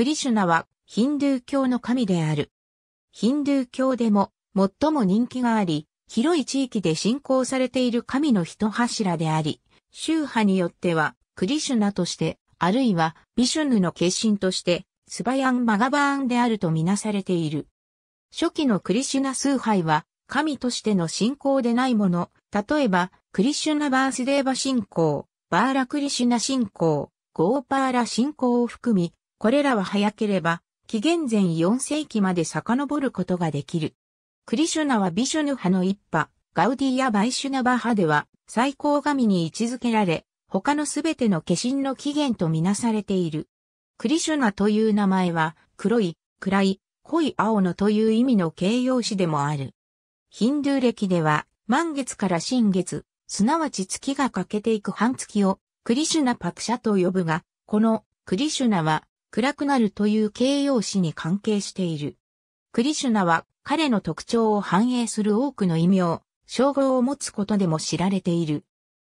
クリシュナはヒンドゥー教の神である。ヒンドゥー教でも最も人気があり、広い地域で信仰されている神の一柱であり、宗派によってはクリシュナとして、あるいはビシュヌの化身として、スバヤン・マガバーンであるとみなされている。初期のクリシュナ崇拝は、神としての信仰でないもの、例えば、クリシュナバースデーバ信仰、バーラクリシュナ信仰、ゴーパーラ信仰を含み、これらは早ければ、紀元前4世紀まで遡ることができる。クリシュナはビシュヌ派の一派、ガウディやバイシュナバ派では、最高神に位置づけられ、他のすべての化身の起源とみなされている。クリシュナという名前は、黒い、暗い、濃い青のという意味の形容詞でもある。ヒンドゥー歴では、満月から新月、すなわち月が欠けていく半月を、クリシュナパクシャと呼ぶが、このクリシュナは暗くなるという形容詞に関係している。クリシュナは彼の特徴を反映する多くの異名、称号を持つことでも知られている。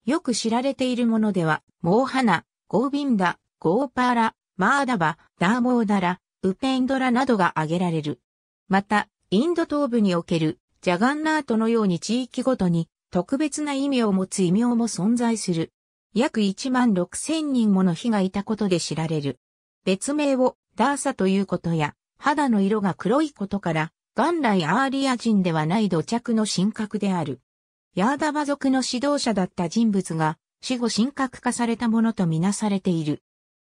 よく知られているものでは、モーハナ、ゴービンダ、ゴーパーラ、マーダバ、ダーモーダラ、ウペンドラなどが挙げられる。また、インド東部におけるジャガンナートのように地域ごとに特別な意味を持つ異名も存在する。約1万6千人もの日がいたことで知られる。別名をダーサということや、肌の色が黒いことから、元来アーリア人ではない土着の神格である。ヤーダバ族の指導者だった人物が、死後神格化されたものとみなされている。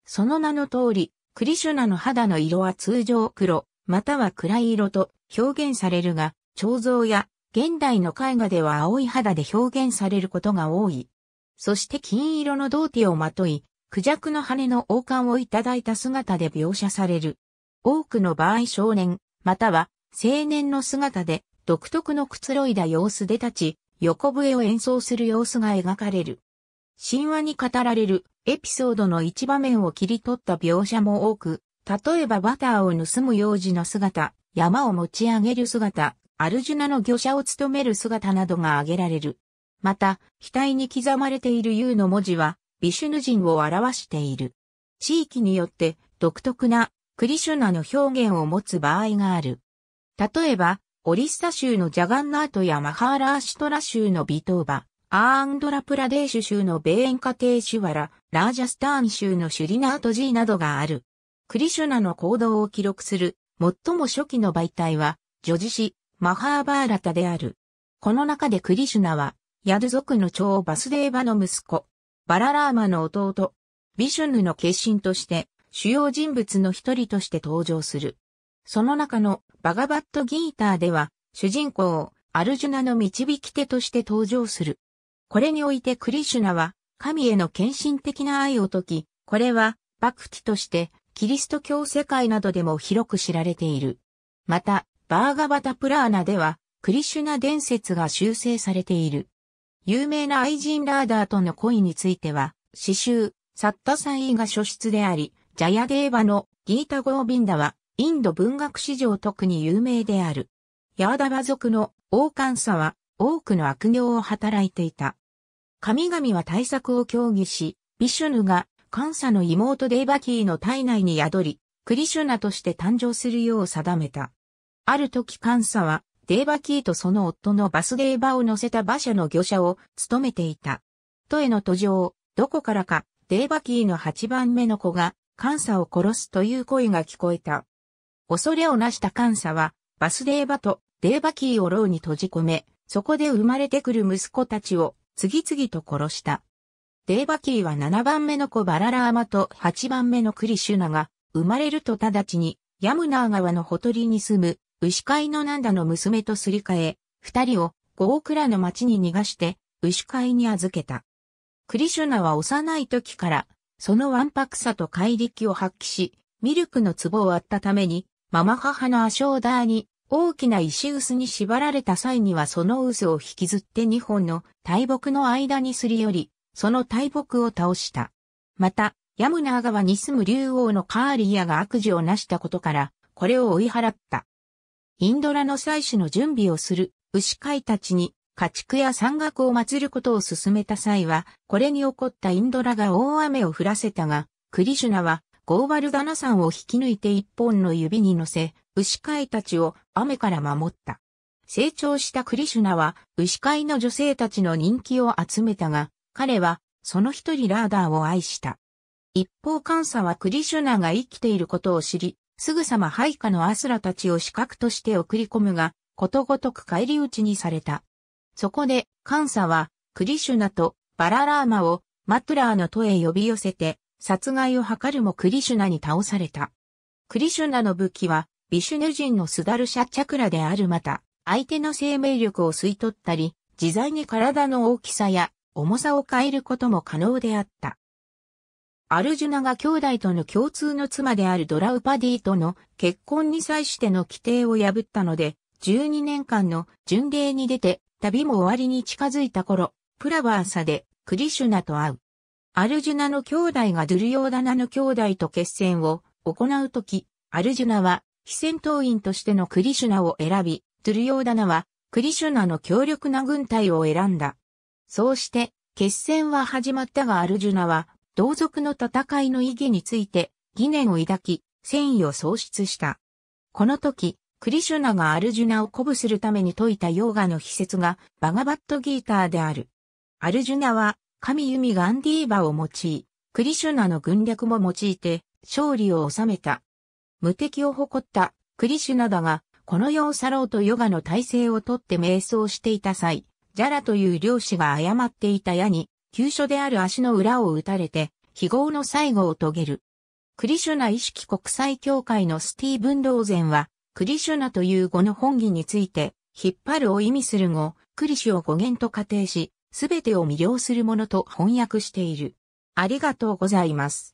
その名の通り、クリシュナの肌の色は通常黒、または暗い色と表現されるが、彫像や現代の絵画では青い肌で表現されることが多い。そして金色の胴体をまとい、クジャクの羽の王冠をいただいた姿で描写される。多くの場合少年、または青年の姿で独特のくつろいだ様子で立ち、横笛を演奏する様子が描かれる。神話に語られるエピソードの一場面を切り取った描写も多く、例えばバターを盗む幼児の姿、山を持ち上げる姿、アルジュナの魚者を務める姿などが挙げられる。また、額に刻まれている U の文字は、ビシュヌ人を表している。地域によって独特なクリシュナの表現を持つ場合がある。例えば、オリッサ州のジャガンナートやマハーラーシトラ州のビトーバ、アーンドラプラデーシュ州のベーンカテーシュワラ、ラージャスターン州のシュリナートジーなどがある。クリシュナの行動を記録する最も初期の媒体は、女児誌、マハーバーラタである。この中でクリシュナは、ヤド族の長バスデーバの息子、バララーマの弟、ビシュヌの化身として主要人物の一人として登場する。その中のバガバットギーターでは主人公、アルジュナの導き手として登場する。これにおいてクリシュナは神への献身的な愛を解き、これはバクティとしてキリスト教世界などでも広く知られている。また、バーガバタプラーナではクリシュナ伝説が修正されている。有名な愛人ラーダーとの恋については、詩集、サッタサイン」が初出であり、ジャヤデーバのギータ・ゴービンダは、インド文学史上特に有名である。ヤーダバ族の王冠差は、多くの悪行を働いていた。神々は対策を協議し、ビシュヌが、ンサの妹デーバキーの体内に宿り、クリシュナとして誕生するよう定めた。ある時ンサは、デーバキーとその夫のバスデーバを乗せた馬車の御車を務めていた。都への途上、どこからか、デーバキーの8番目の子が、監査を殺すという声が聞こえた。恐れをなした監査は、バスデーバとデーバキーを牢に閉じ込め、そこで生まれてくる息子たちを次々と殺した。デーバキーは7番目の子バララーマと8番目のクリシュナが生まれると直ちにヤムナー川のほとりに住む牛飼いのナンダの娘とすり替え、二人をゴークラの町に逃がして、牛飼いに預けた。クリシュナは幼い時から、そのわんぱくさと怪力を発揮し、ミルクの壺を割ったために、ママ母のアショーダーに大きな石臼に縛られた際にはその臼を引きずって2本の大木の間にすり寄り、その大木を倒した。また、ヤムナー川に住む竜王のカーリアが悪事を成したことから、これを追い払った。インドラの祭祀の準備をする牛飼いたちに家畜や山岳を祀ることを進めた際は、これに起こったインドラが大雨を降らせたが、クリシュナはゴーバルダナさんを引き抜いて一本の指に乗せ、牛飼いたちを雨から守った。成長したクリシュナは牛飼いの女性たちの人気を集めたが、彼はその一人ラーダーを愛した。一方監査はクリシュナが生きていることを知り、すぐさま配下のアスラたちを刺客として送り込むが、ことごとく返り討ちにされた。そこで、カンサは、クリシュナとバララーマをマトラーの都へ呼び寄せて、殺害を図るもクリシュナに倒された。クリシュナの武器は、ビシュヌ人のスダルシャチャクラであるまた、相手の生命力を吸い取ったり、自在に体の大きさや重さを変えることも可能であった。アルジュナが兄弟との共通の妻であるドラウパディとの結婚に際しての規定を破ったので、12年間の巡礼に出て、旅も終わりに近づいた頃、プラバーサでクリシュナと会う。アルジュナの兄弟がドゥルヨーダナの兄弟と決戦を行うとき、アルジュナは非戦闘員としてのクリシュナを選び、ドゥルヨーダナはクリシュナの強力な軍隊を選んだ。そうして、決戦は始まったがアルジュナは同族の戦いの意義について疑念を抱き、戦意を喪失した。この時、クリシュナがアルジュナを鼓舞するために説いたヨーガの秘説がバガバットギーターである。アルジュナは神弓ガンディーバを用い、クリシュナの軍略も用いて勝利を収めた。無敵を誇ったクリシュナだが、この世を去ろうとヨガの体制をとって瞑想していた際、ジャラという漁師が誤っていた矢に急所である足の裏を打たれて、非業の最後を遂げる。クリシュナ意識国際協会のスティーブン・ローゼンは、クリシュナという語の本義について、引っ張るを意味する語、クリシュを語源と仮定し、すべてを魅了するものと翻訳している。ありがとうございます。